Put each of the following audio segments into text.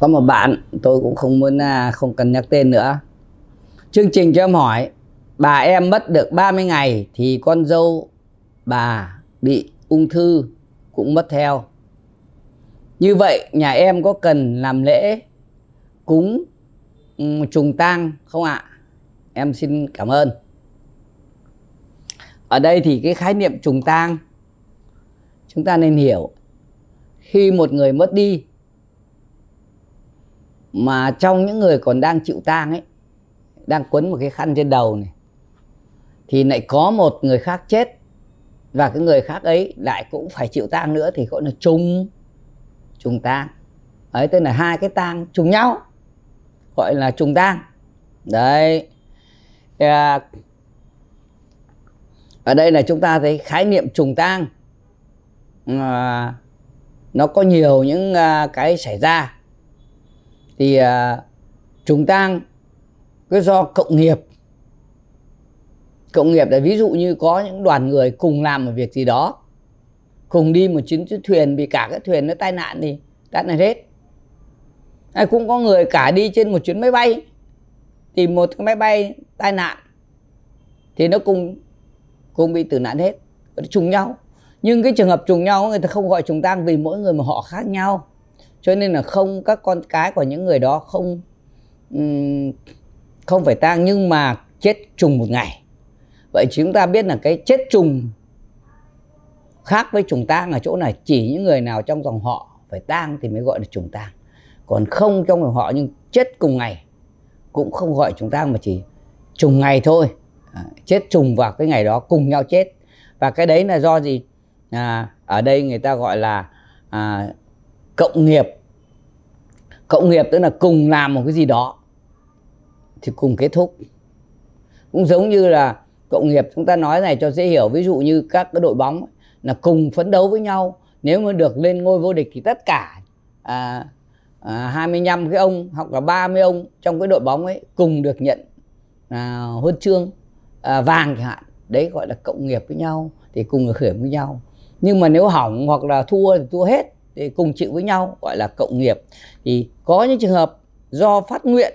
có một bạn tôi cũng không muốn à, không cần nhắc tên nữa chương trình cho em hỏi bà em mất được 30 ngày thì con dâu bà bị ung thư cũng mất theo như vậy nhà em có cần làm lễ cúng ừ, trùng tang không ạ à? em xin cảm ơn ở đây thì cái khái niệm trùng tang chúng ta nên hiểu khi một người mất đi mà trong những người còn đang chịu tang ấy đang quấn một cái khăn trên đầu này thì lại có một người khác chết và cái người khác ấy lại cũng phải chịu tang nữa thì gọi là trùng trùng tang ấy tức là hai cái tang trùng nhau gọi là trùng tang đấy à, ở đây là chúng ta thấy khái niệm trùng tang à, nó có nhiều những à, cái xảy ra thì à, chúng ta cứ do cộng nghiệp cộng nghiệp là ví dụ như có những đoàn người cùng làm một việc gì đó cùng đi một chuyến thuyền bị cả cái thuyền nó tai nạn thì đã là hết hay à, cũng có người cả đi trên một chuyến máy bay tìm một cái máy bay tai nạn thì nó cùng cùng bị tử nạn hết trùng nhau nhưng cái trường hợp trùng nhau người ta không gọi trùng tang vì mỗi người mà họ khác nhau cho nên là không các con cái của những người đó không không phải tang nhưng mà chết trùng một ngày vậy chúng ta biết là cái chết trùng khác với trùng tang ở chỗ này chỉ những người nào trong dòng họ phải tang thì mới gọi là trùng tang còn không trong dòng họ nhưng chết cùng ngày cũng không gọi trùng tang mà chỉ trùng ngày thôi à, chết trùng vào cái ngày đó cùng nhau chết và cái đấy là do gì à, ở đây người ta gọi là à, cộng nghiệp cộng nghiệp tức là cùng làm một cái gì đó thì cùng kết thúc cũng giống như là cộng nghiệp chúng ta nói này cho dễ hiểu ví dụ như các cái đội bóng là cùng phấn đấu với nhau nếu mà được lên ngôi vô địch thì tất cả à, à, 25 cái ông hoặc là 30 ông trong cái đội bóng ấy cùng được nhận à, huân chương à, vàng chẳng hạn đấy gọi là cộng nghiệp với nhau thì cùng được hưởng với nhau nhưng mà nếu hỏng hoặc là thua thì thua hết cùng chịu với nhau gọi là cộng nghiệp thì có những trường hợp do phát nguyện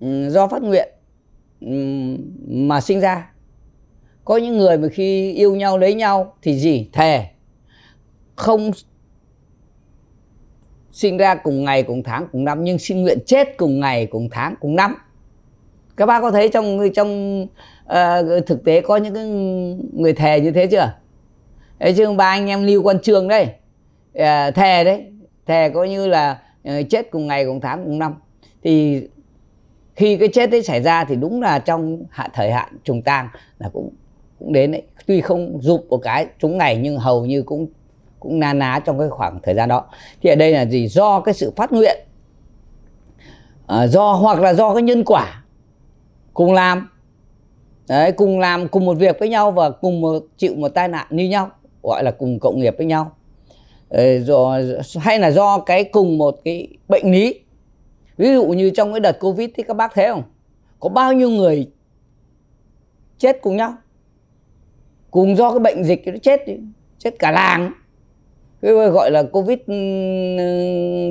ừ, do phát nguyện ừ, mà sinh ra có những người mà khi yêu nhau lấy nhau thì gì thề không sinh ra cùng ngày cùng tháng cùng năm nhưng xin nguyện chết cùng ngày cùng tháng cùng năm các bác có thấy trong trong uh, thực tế có những người thề như thế chưa Đấy chứ bà anh em lưu quan trường đây à, thề đấy thề coi như là ờ, chết cùng ngày cùng tháng cùng năm thì khi cái chết ấy xảy ra thì đúng là trong hạn thời hạn trùng tang là cũng cũng đến đấy tuy không dụng một cái trúng ngày nhưng hầu như cũng cũng na ná trong cái khoảng thời gian đó thì ở đây là gì do cái sự phát nguyện à, do hoặc là do cái nhân quả cùng làm đấy cùng làm cùng một việc với nhau và cùng một, chịu một tai nạn như nhau gọi là cùng cộng nghiệp với nhau do hay là do cái cùng một cái bệnh lý ví dụ như trong cái đợt covid thì các bác thấy không có bao nhiêu người chết cùng nhau cùng do cái bệnh dịch nó chết đi chết cả làng cái gọi là covid ừ,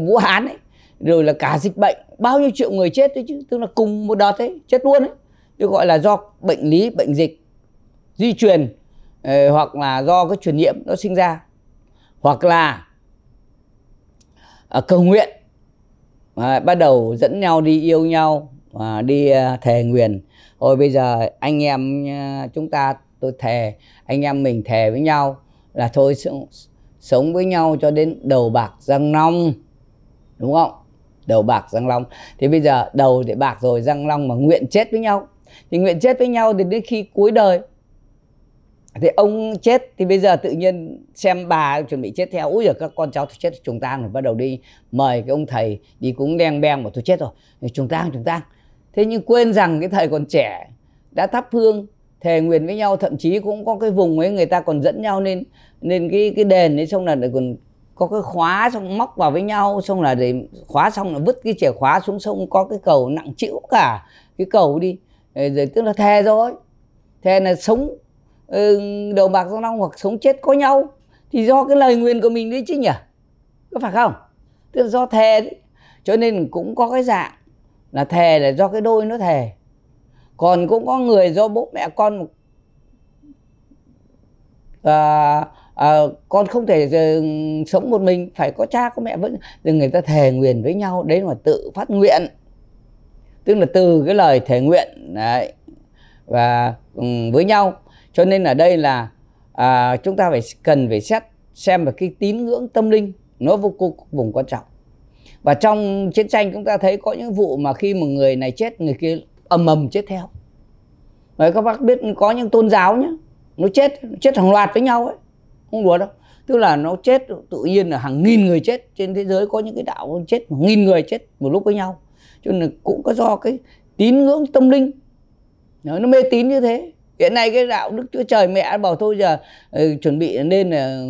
vũ hán ấy rồi là cả dịch bệnh bao nhiêu triệu người chết đấy chứ tức là cùng một đợt ấy chết luôn ấy chứ gọi là do bệnh lý bệnh dịch di truyền ờ, hoặc là do cái truyền nhiễm nó sinh ra hoặc là à, cầu nguyện à, bắt đầu dẫn nhau đi yêu nhau à, đi à, thề nguyện thôi bây giờ anh em à, chúng ta tôi thề anh em mình thề với nhau là thôi sống, sống với nhau cho đến đầu bạc răng long đúng không đầu bạc răng long thì bây giờ đầu để bạc rồi răng long mà nguyện chết với nhau thì nguyện chết với nhau thì đến khi cuối đời thế ông chết thì bây giờ tự nhiên xem bà chuẩn bị chết theo úi giờ các con cháu tôi chết trùng tang rồi bắt đầu đi mời cái ông thầy đi cũng đen beng mà tôi chết rồi trùng tang trùng tang thế nhưng quên rằng cái thầy còn trẻ đã thắp hương thề nguyện với nhau thậm chí cũng có cái vùng ấy người ta còn dẫn nhau nên nên cái cái đền ấy xong là lại còn có cái khóa xong móc vào với nhau xong là để khóa xong là vứt cái chìa khóa xuống sông có cái cầu nặng chịu cả cái cầu đi ờ, rồi tức là thề rồi thề là sống Ừ, đầu bạc răng long hoặc sống chết có nhau thì do cái lời nguyện của mình đấy chứ nhỉ có phải không tức là do thề đấy cho nên cũng có cái dạng là thề là do cái đôi nó thề còn cũng có người do bố mẹ con một à, à, con không thể sống một mình phải có cha có mẹ vẫn rồi người ta thề nguyện với nhau đấy là tự phát nguyện tức là từ cái lời thề nguyện đấy và um, với nhau cho nên ở đây là à, chúng ta phải cần phải xét xem là cái tín ngưỡng tâm linh nó vô cùng vùng quan trọng và trong chiến tranh chúng ta thấy có những vụ mà khi một người này chết người kia ầm ầm chết theo Đấy, các bác biết có những tôn giáo nhé nó chết chết hàng loạt với nhau ấy không đùa đâu tức là nó chết tự nhiên là hàng nghìn người chết trên thế giới có những cái đạo chết một nghìn người chết một lúc với nhau cho nên cũng có do cái tín ngưỡng tâm linh nó mê tín như thế hiện nay cái đạo đức chúa trời mẹ bảo thôi giờ ừ, chuẩn bị nên là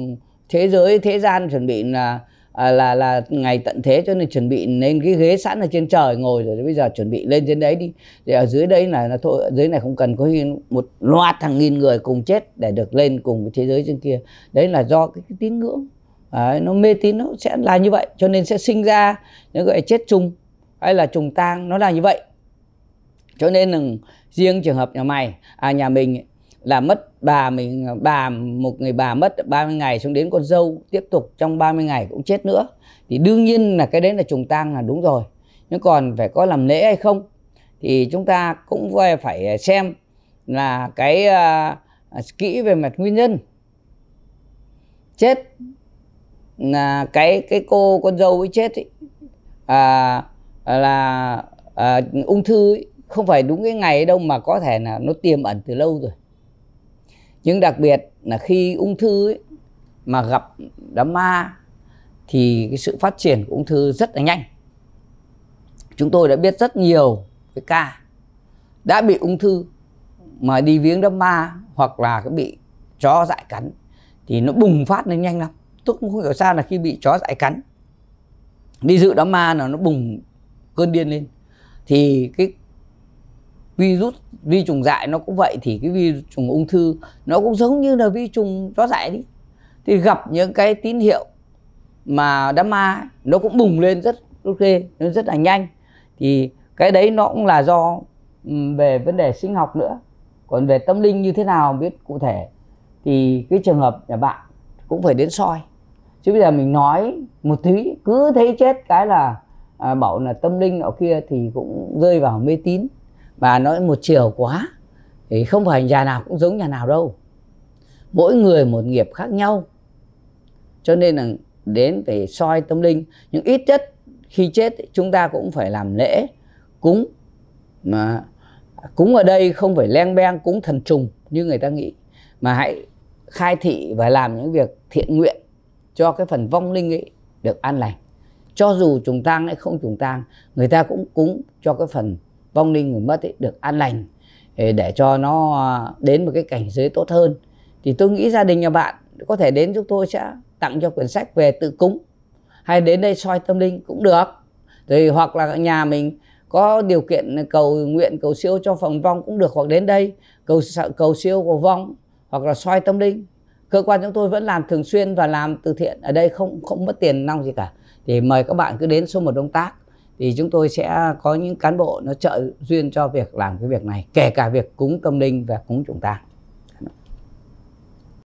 thế giới thế gian chuẩn bị là À, là là ngày tận thế cho nên chuẩn bị lên cái ghế sẵn ở trên trời ngồi rồi bây giờ chuẩn bị lên trên đấy đi để ở dưới đấy là là thôi ở dưới này không cần có một loạt thằng nghìn người cùng chết để được lên cùng với thế giới trên kia đấy là do cái, cái tín ngưỡng đấy, nó mê tín nó sẽ là như vậy cho nên sẽ sinh ra nó gọi chết trùng hay là trùng tang nó là như vậy cho nên là riêng trường hợp nhà mày à nhà mình là mất bà mình bà một người bà mất 30 ngày xuống đến con dâu tiếp tục trong 30 ngày cũng chết nữa thì đương nhiên là cái đấy là trùng tang là đúng rồi nhưng còn phải có làm lễ hay không thì chúng ta cũng phải xem là cái uh, kỹ về mặt nguyên nhân chết là cái cái cô con dâu ấy chết ấy, à, là à, ung thư ấy, không phải đúng cái ngày đâu mà có thể là nó tiềm ẩn từ lâu rồi nhưng đặc biệt là khi ung thư ấy, mà gặp đám ma thì cái sự phát triển của ung thư rất là nhanh chúng tôi đã biết rất nhiều cái ca đã bị ung thư mà đi viếng đám ma hoặc là bị chó dại cắn thì nó bùng phát lên nhanh lắm tôi cũng không hiểu sao là khi bị chó dại cắn đi dự đám ma là nó bùng cơn điên lên thì cái virus vi trùng dại nó cũng vậy thì cái vi trùng ung thư nó cũng giống như là vi trùng chó dại đi thì gặp những cái tín hiệu mà đám ma nó cũng bùng lên rất ok nó rất là nhanh thì cái đấy nó cũng là do về vấn đề sinh học nữa còn về tâm linh như thế nào biết cụ thể thì cái trường hợp nhà bạn cũng phải đến soi chứ bây giờ mình nói một thứ cứ thấy chết cái là à, bảo là tâm linh ở kia thì cũng rơi vào mê tín bà nói một chiều quá thì không phải nhà nào cũng giống nhà nào đâu mỗi người một nghiệp khác nhau cho nên là đến để soi tâm linh nhưng ít nhất khi chết chúng ta cũng phải làm lễ cúng mà cúng ở đây không phải len beng cúng thần trùng như người ta nghĩ mà hãy khai thị và làm những việc thiện nguyện cho cái phần vong linh ấy được an lành cho dù trùng tang hay không trùng tang người ta cũng cúng cho cái phần vong linh người mất ấy, được an lành ờ, để cho nó à, đến một cái cảnh giới tốt hơn thì tôi nghĩ gia đình nhà bạn có thể đến chúng tôi sẽ tặng cho quyển sách về tự cúng hay đến đây soi tâm linh cũng được rồi hoặc là nhà mình có điều kiện cầu nguyện cầu siêu cho phòng vong cũng được hoặc đến đây cầu cầu siêu cầu vong hoặc là soi tâm linh cơ quan chúng tôi vẫn làm thường xuyên và làm từ thiện ở đây không không mất tiền nong gì cả thì mời các bạn cứ đến số một đông tác thì chúng tôi sẽ có những cán bộ nó trợ duyên cho việc làm cái việc này kể cả việc cúng tâm linh và cúng chúng ta